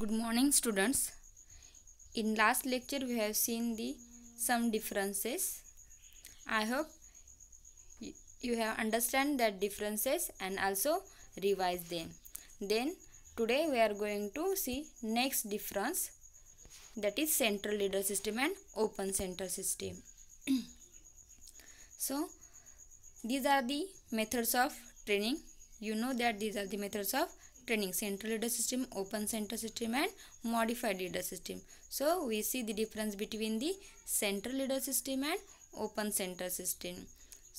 good morning students in last lecture we have seen the some differences i hope you have understand the differences and also revise them then today we are going to see next difference that is central leader system and open center system so these are the methods of training you know that these are the methods of training central leader system open center system and modified leader system so we see the difference between the central leader system and open center system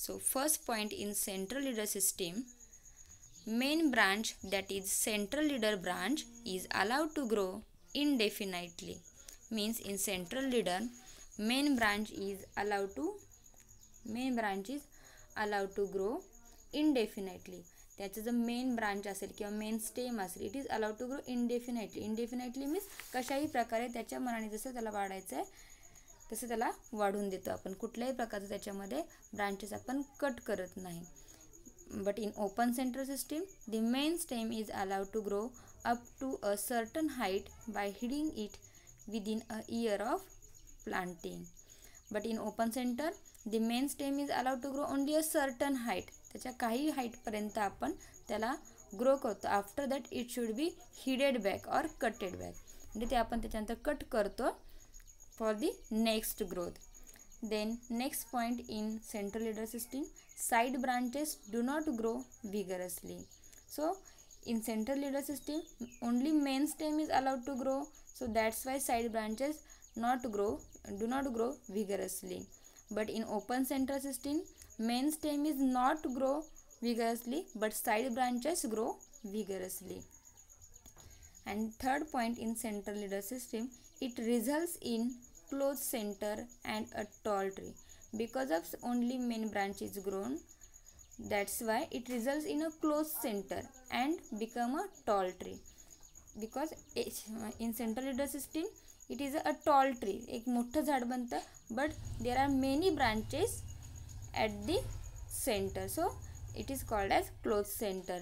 so first point in central leader system main branch that is central leader branch is allowed to grow indefinitely means in central leader main branch is allowed to main branch is allowed to grow indefinitely त्याचं जर main branch असेल किंवा main stem असेल it is allowed to grow indefinitely indefinitely means कशाही प्रकारे त्याच्या मनाने जसं त्याला वाढायचं आहे तसं त्याला वाढून देतो आपण कुठल्याही प्रकारचं त्याच्यामध्ये ब्रांचेस आपण कट करत नाही but in open centre system the main stem is allowed to grow up to a certain height by heading it within a year of planting but in open centre the main stem is allowed to grow only a certain height त्याच्या काही हाईटपर्यंत आपण त्याला grow करतो after that it should be headed back or cutted back म्हणजे ते आपण त्याच्यानंतर कट करतो for the next growth then next point in central leader system side branches do not grow vigorously so in central leader system only main stem is allowed to grow so that's why side branches not grow do not grow vigorously but in open central system Main stem is not grow vigorously but side branches grow vigorously. And third point in center leader system, it results in close center and a tall tree. Because of only main branch is grown, that's why it results in a close center and become a tall tree. because uh, in central leader system it is a tall tree, tree mota मोठं but there are many branches at the center. So it is called as closed center.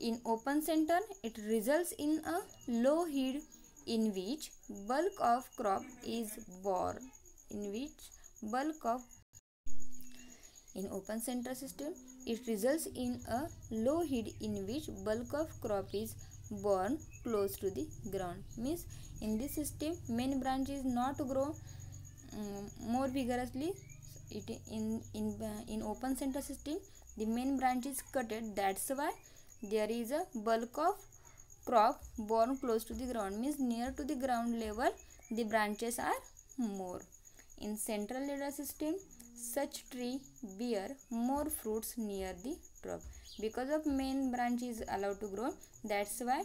In open center, it results in a low heat in which bulk of crop is borne. In which bulk of in open center system, it results in a low heat in which bulk of crop is born close to the ground means in this system main branch is not grow um, more vigorously it in in uh, in open center system the main branch is cutted that's why there is a bulk of crop born close to the ground means near to the ground level the branches are more in central ladder system such tree bear more fruits near the crop because of main branch is allowed to grow that's why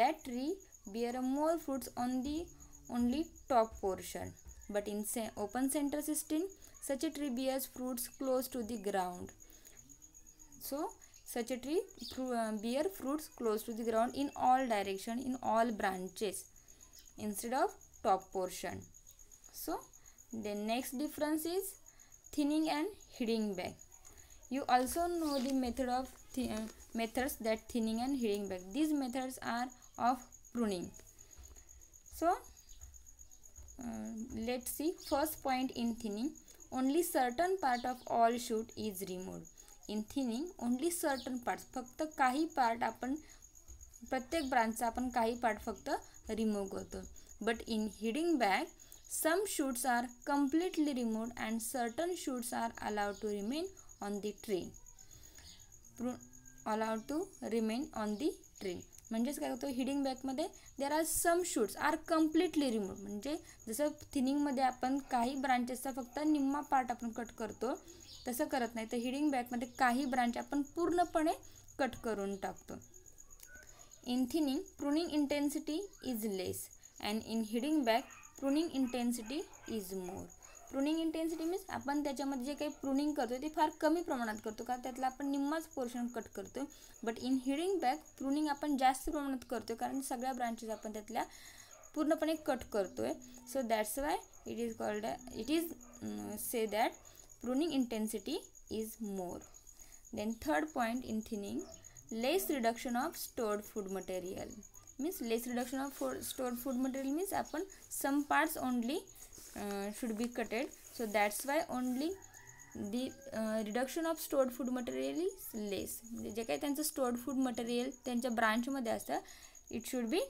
that tree bear more fruits on the only top portion but in open center system such a tree bears fruits close to the ground so such a tree uh, bear fruits close to the ground in all direction in all branches instead of top portion so the next difference is thinning and heading back you also know the method of th uh, methods that thinning and heading back these methods are of pruning so uh, let's see first point in thinning only certain part of all shoot is remove in thinning only certain part फक्त काही part आपण प्रत्येक ब्रांचचा आपण काही part फक्त remove करतो but in heading back some shoots are completely remove and certain shoots are allowed to remain on the train allowed to remain on the train म्हणजेच काय करतो हिडिंग बॅगमध्ये there are some shoots are completely remove म्हणजे जसं थिनिंगमध्ये आपण काही ब्रांचेसचा फक्त निम्मा पार्ट आपण कट करतो तसं करत नाही तर हिडिंग बॅगमध्ये काही ब्रांच आपण पूर्णपणे कट करून टाकतो in thinning pruning intensity is less and in heading back pruning intensity is more pruning intensity means आपण त्याच्यामध्ये जे काही प्रुनिंग करतो ते फार कमी प्रमाणात करतो कारण त्यातला आपण निम्माच पोर्शन कट करतो but in heading back pruning आपण जास्त प्रमाणात करतो कारण सगळ्या ब्रांचेस आपण त्यातल्या पूर्णपणे कट करतो आहे so that's why it is called it is say that pruning intensity is more then third point in thinning less reduction of stored food material means less reduction of food store food material means some some parts should be cutted so so so only the reduction of stored food material is less म्हणजे जे काही त्यांचं stored food material त्यांच्या ब्रांचमध्ये असतं it should be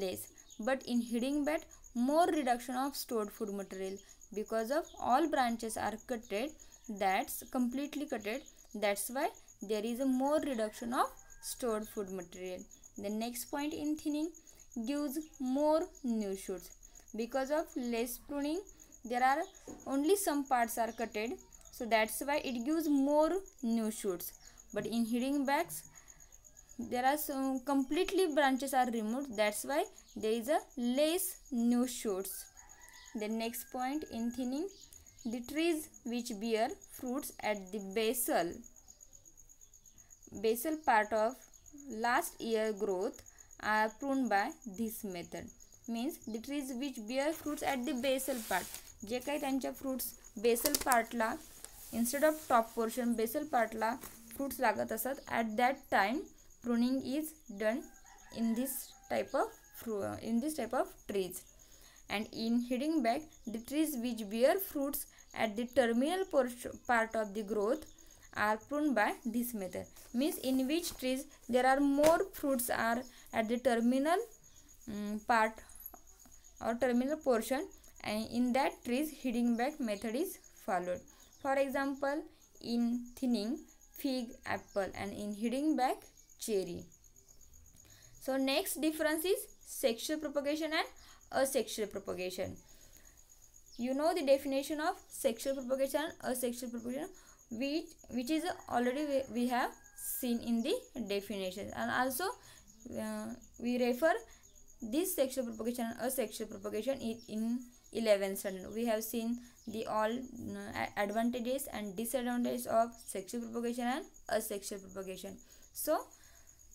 less but in heading back more reduction of stored food material because of all branches are cutted that's completely cutted that's why there is a more reduction of stored food material The next point in thinning gives more new shoots. Because of less pruning, there are only some parts are cutted. So that's why it gives more new shoots. But in heading backs, there are some completely branches are removed. That's why there is a less new shoots. The next point in thinning, the trees which bear fruits at the basal basal part of last year growth are pruned by this method means the trees which bear fruits at the basal part जे काही fruits basal part la, instead of top portion, basal part la fruits असत at at that time pruning is done in this type of in this type of trees. and in heading back the trees which bear fruits at the terminal part of the growth are pruned by this method means in which trees there are more fruits are at the terminal um, part or terminal portion and in that trees heading back method is followed for example in thinning fig apple and in heading back cherry so next difference is sexual propagation and asexual propagation you know the definition of sexual propagation and asexual propagation which which is already we, have seen in the definition and also uh, we refer this sexual propagation or sexual propagation in, in 11th standard we have seen the all uh, advantages and disadvantages of sexual propagation and asexual propagation so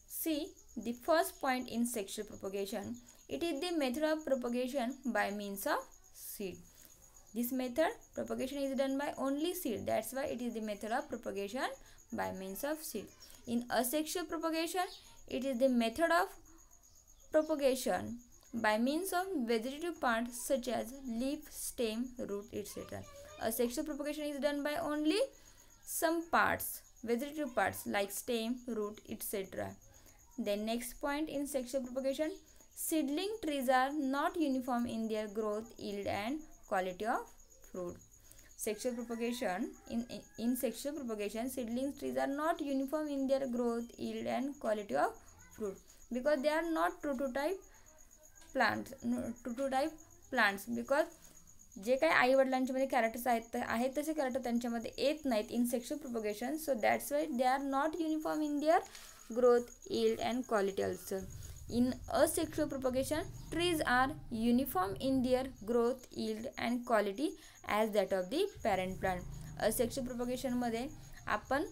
see the first point in sexual propagation it is the method of propagation by means of seed this method propagation is done by only seed. That's why it is the method of propagation by means of seed. In asexual propagation, it is the method of propagation by means of vegetative parts such as leaf, stem, root, etc. Asexual propagation is done by only some parts, vegetative parts like stem, root, etc. Then next point in sexual propagation, seedling trees are not uniform in their growth, yield and quality of fruit. Sexual propagation in, in, sexual propagation, seedlings trees are not uniform in their growth, yield and quality of fruit because they are not prototype plants no, prototype plants because जे काही आई वडिलांच्यामध्ये characters आहेत तर आहेत तसे character त्यांच्यामध्ये येत नाहीत in sexual propagation so that's why they are not uniform in their growth yield and quality also in asexual propagation trees are uniform in their growth yield and quality as that of the parent plant Asexual प्रोपोगेशनमध्ये आपण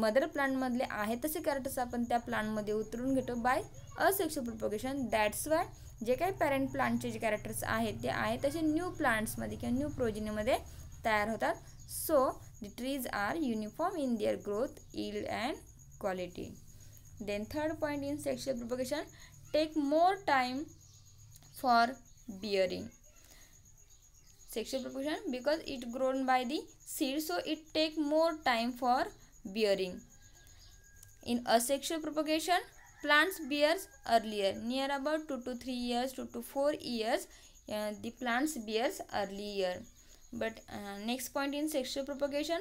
mother प्लांटमधले आहे तसे characters आपण त्या प्लांटमध्ये उतरून घेतो by asexual propagation that's why जे काही पॅरेंट प्लांटचे जे कॅरेक्टर्स आहेत ते आहे तसे न्यू प्लांट्समध्ये किंवा न्यू प्रोजिनीमध्ये तयार होतात so the trees are uniform in their growth yield and quality then third point in sexual propagation take more time for bearing sexual propagation because it grown by the seed so it take more time for bearing in asexual propagation plants bears earlier near about 2 to 3 years 2 to 4 years uh, the plants bears earlier but uh, next point in sexual propagation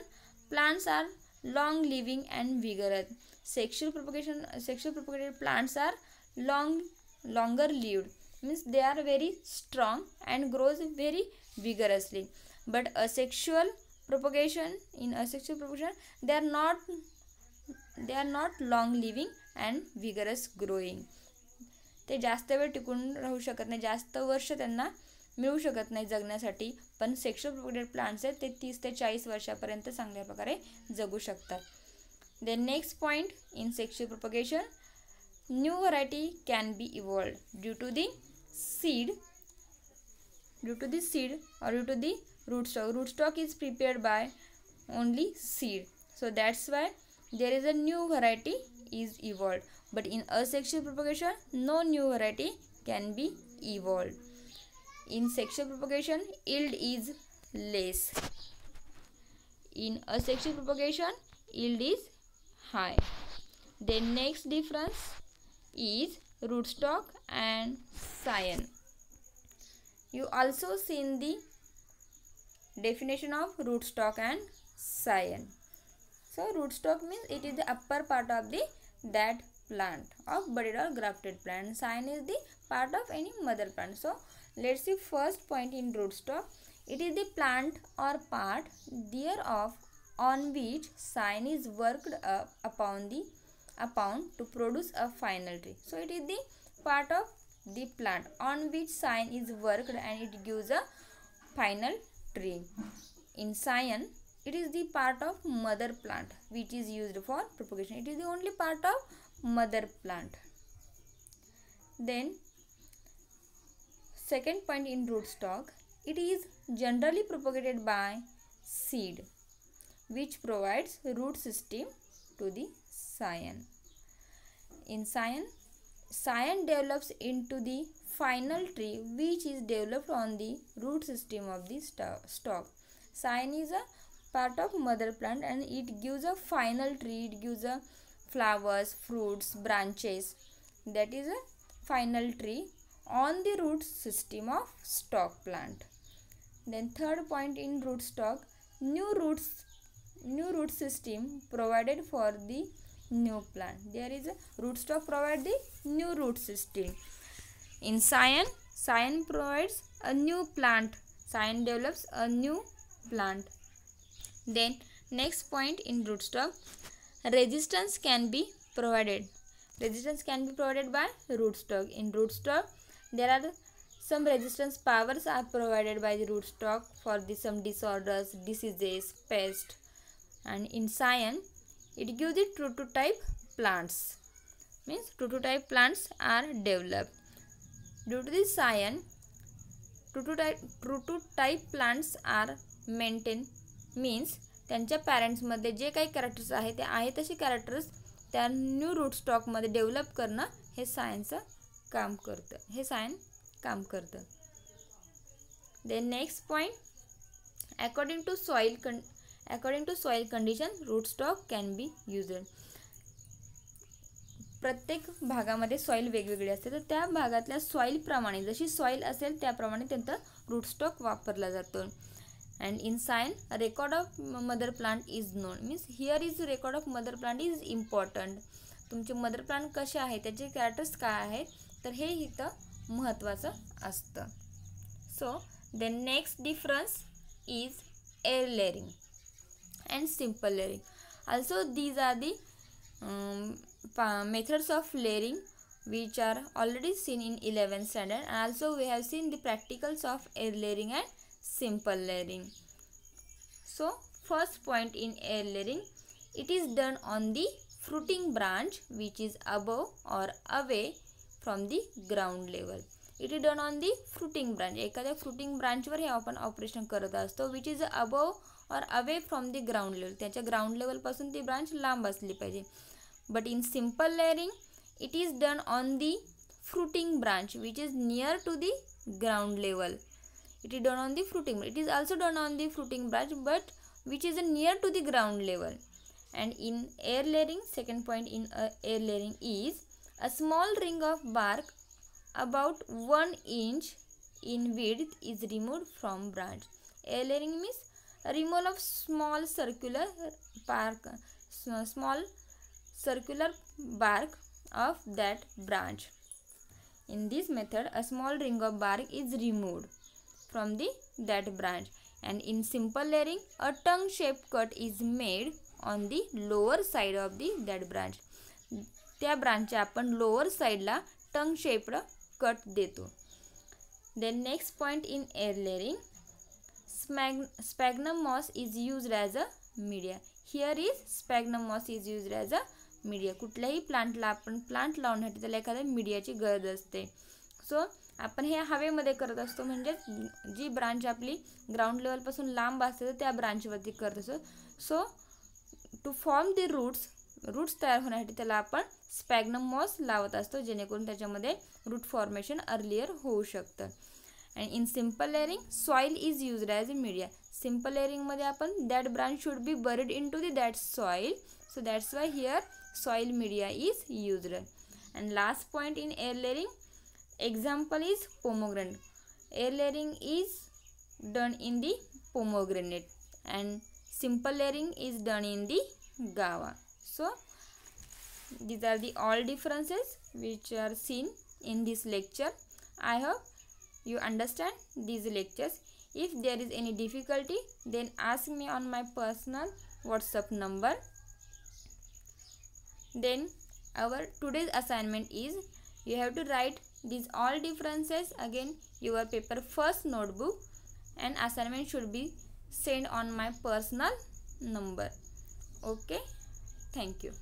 plants are long living and vigorous sexual propagation uh, sexual propagated plants are long longer lived means they are very strong and grows very vigorously but asexual propagation in asexual propagation they are not they are not long living and vigorous growing ते जास्त वेळ टिकून राहू शकत नाही जास्त वर्ष त्यांना मिळू शकत नाही जगण्यासाठी पण सेक्शुअल प्रोपोगेटेड प्लांट्स आहेत ते तीस ते चाळीस वर्षापर्यंत चांगल्या प्रकारे जगू शकतात the next point in sexual propagation new variety can be evolved due to the seed due to the seed or due to the rootstock rootstock is prepared by only seed so that's why there is a new variety is evolved but in asexual propagation no new variety can be evolved in sexual propagation yield is less in asexual propagation yield is high then next difference is rootstock and scion. You also seen the definition of rootstock and scion. So rootstock means it is the upper part of the that plant of budded or grafted plant. Scion is the part of any mother plant. So let's see first point in rootstock. It is the plant or part thereof on which scion is worked up upon the pound to produce a final tree. So it is the part of the plant on which science is worked and it gives a final tree. In science, it is the part of mother plant which is used for propagation. It is the only part of mother plant. Then second point in rootstock, it is generally propagated by seed which provides root system to the cyan. In cyan, cyan develops into the final tree which is developed on the root system of the stalk. Cyan is a part of mother plant and it gives a final tree, it gives a flowers, fruits, branches. That is a final tree on the root system of stock plant. Then third point in root stock, new roots, new root system provided for the new plant. There is a rootstock provide the new root system. In scion, scion provides a new plant. Scion develops a new plant. Then next point in rootstock, resistance can be provided. Resistance can be provided by rootstock. In rootstock, there are some resistance powers are provided by the rootstock for the some disorders, diseases, pests, And in scion, It gives the prototype plants. Means prototype plants are developed. Due to this cyan prototype, prototype plants are maintained means त्यांच्या पॅरेंट्समध्ये जे काही characters आहे ते आहे तसे characters त्या new root स्टॉकमध्ये develop करणं हे सायन्सचं काम करतं हे सायन्स काम करतं then next point according to सॉईल कं to soil condition root stock can be used प्रत्येक भागामध्ये सॉईल वेगवेगळी असते तर त्या भागातल्या सॉईलप्रमाणे जशी सॉईल असेल त्याप्रमाणे त्यांचा रूटस्टॉक वापरला जातो and in scion record of mother plant is known means here is record of mother plant is important तुमचे मदर प्लांट कसे आहे त्याचे कॅरेक्टर्स काय आहेत तर हे इथं महत्त्वाचं असतं so then next difference is air layering and simple layering also these are the um, methods of layering which are already seen in 11th standard and also we have seen the practicals of air layering and simple layering so first point in air layering it is done on the fruiting branch which is above or away from the ground level it is done on the fruiting branch branch fruiting branch ब्रांचवर हे open operation करत असतो which is above. Or away from the ground level. त्याच्या ground लेवलपासून ती branch लांब असली पाहिजे but in simple layering it is done on the fruiting branch which is near to the ground level it is done on the fruiting it is also done on the fruiting branch but which is near to the ground level and in air layering second point in uh, air layering is a small ring of bark about 1 inch in width is removed from branch air layering means removal of small circular bark small circular bark of that branch in this method a small ring of bark is removed from the that branch and in simple layering a tongue shape cut is made on the lower side of the that branch त्या ब्रांचच्या आपण lower साईडला tongue shaped cut देतो then next point in air layering sphagnum moss is used as a media. Here is sphagnum moss is used as a media कुठल्याही प्लांटला आपण plant लावण्यासाठी त्याला एखाद्या मीडियाची गरज असते सो आपण हे हवेमध्ये करत असतो म्हणजेच जी ब्रांच आपली ग्राउंड लेवलपासून लांब असते तर त्या ब्रांचवरती करत असतो so to form the roots roots तयार होण्यासाठी त्याला आपण स्पॅग्नम मॉस लावत असतो जेणेकरून त्याच्यामध्ये रूट फॉर्मेशन अर्लियर होऊ शकतं and in simple layering soil is used as a media simple layering मध्ये आपण that branch should be buried into the that soil so that's why here soil media is used and last point in air layering example is pomegranate air layering is done in the pomegranate and simple layering is done in the gava so these are the all differences which are seen in this lecture i hope you understand these lectures. If there is any difficulty, then ask me on my personal WhatsApp number. Then our today's assignment is you have to write these all differences again your paper first notebook and assignment should be sent on my personal number. Okay, thank you.